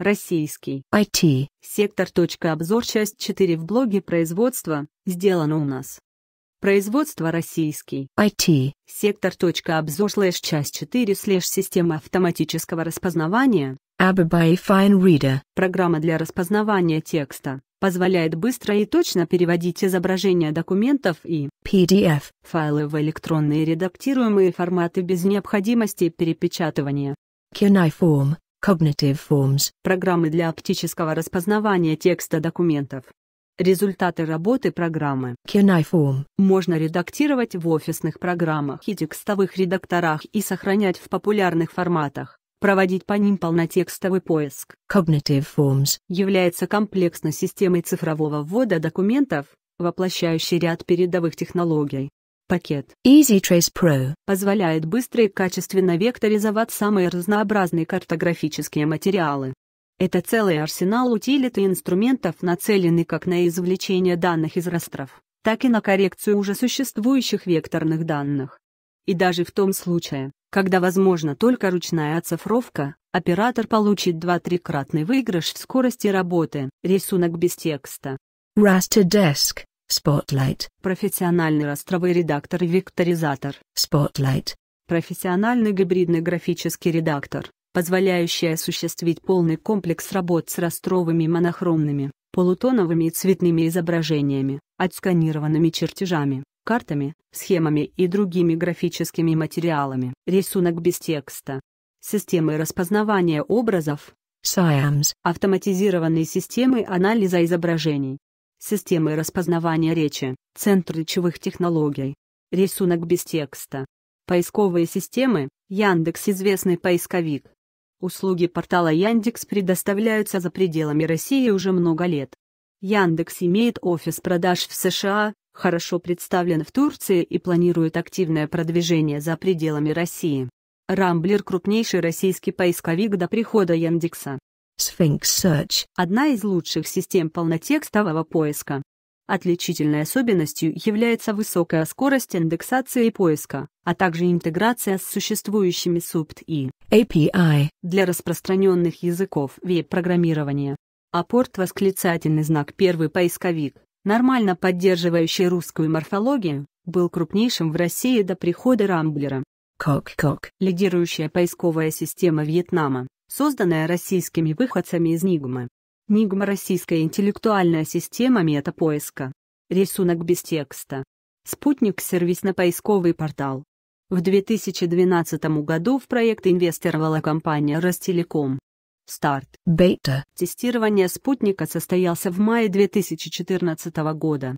Российский. IT. Сектор. Обзор. Часть 4 в блоге производства. Сделано у нас. Производство российский. IT. Сектор. Обзор. Слэш. Часть 4. Слэш. Система автоматического распознавания. Abby Fine Reader. Программа для распознавания текста. Позволяет быстро и точно переводить изображения документов и PDF файлы в электронные редактируемые форматы без необходимости перепечатывания. Cuneiform Cognitive Forms – программы для оптического распознавания текста документов. Результаты работы программы Cuneiform можно редактировать в офисных программах и текстовых редакторах и сохранять в популярных форматах. Проводить по ним полнотекстовый поиск. Cognitive Forms является комплексной системой цифрового ввода документов, воплощающей ряд передовых технологий. Пакет EasyTrace Pro позволяет быстро и качественно векторизовать самые разнообразные картографические материалы. Это целый арсенал утилит и инструментов, нацеленный как на извлечение данных из растров, так и на коррекцию уже существующих векторных данных. И даже в том случае, когда возможна только ручная оцифровка, оператор получит 2-3-кратный выигрыш в скорости работы. Рисунок без текста. Raster Desk Spotlight. Профессиональный ростровой редактор-векторизатор. и Spotlight. Профессиональный гибридный графический редактор, позволяющий осуществить полный комплекс работ с ростровыми монохромными, полутоновыми и цветными изображениями, отсканированными чертежами, картами, схемами и другими графическими материалами. Рисунок без текста. Системы распознавания образов. SIAMS. Автоматизированные системы анализа изображений системы распознавания речи, Центр речевых технологий, рисунок без текста, поисковые системы, Яндекс известный поисковик. Услуги портала Яндекс предоставляются за пределами России уже много лет. Яндекс имеет офис продаж в США, хорошо представлен в Турции и планирует активное продвижение за пределами России. Рамблер – крупнейший российский поисковик до прихода Яндекса. Sphinx Search – одна из лучших систем полнотекстового поиска. Отличительной особенностью является высокая скорость индексации поиска, а также интеграция с существующими SUBT и API для распространенных языков веб-программирования. Апорт восклицательный знак первый поисковик, нормально поддерживающий русскую морфологию, был крупнейшим в России до прихода Рамблера. Кок-кок – лидирующая поисковая система Вьетнама созданная российскими выходцами из Нигмы. Нигма – российская интеллектуальная система метапоиска. Рисунок без текста. Спутник – сервисно-поисковый портал. В 2012 году в проект инвестировала компания Ростелеком. Старт. Бета. Тестирование спутника состоялся в мае 2014 года.